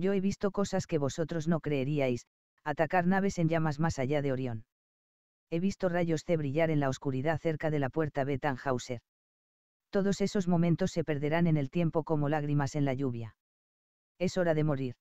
Yo he visto cosas que vosotros no creeríais, atacar naves en llamas más allá de Orión. He visto rayos C brillar en la oscuridad cerca de la puerta Bettenhauser. Todos esos momentos se perderán en el tiempo como lágrimas en la lluvia. Es hora de morir.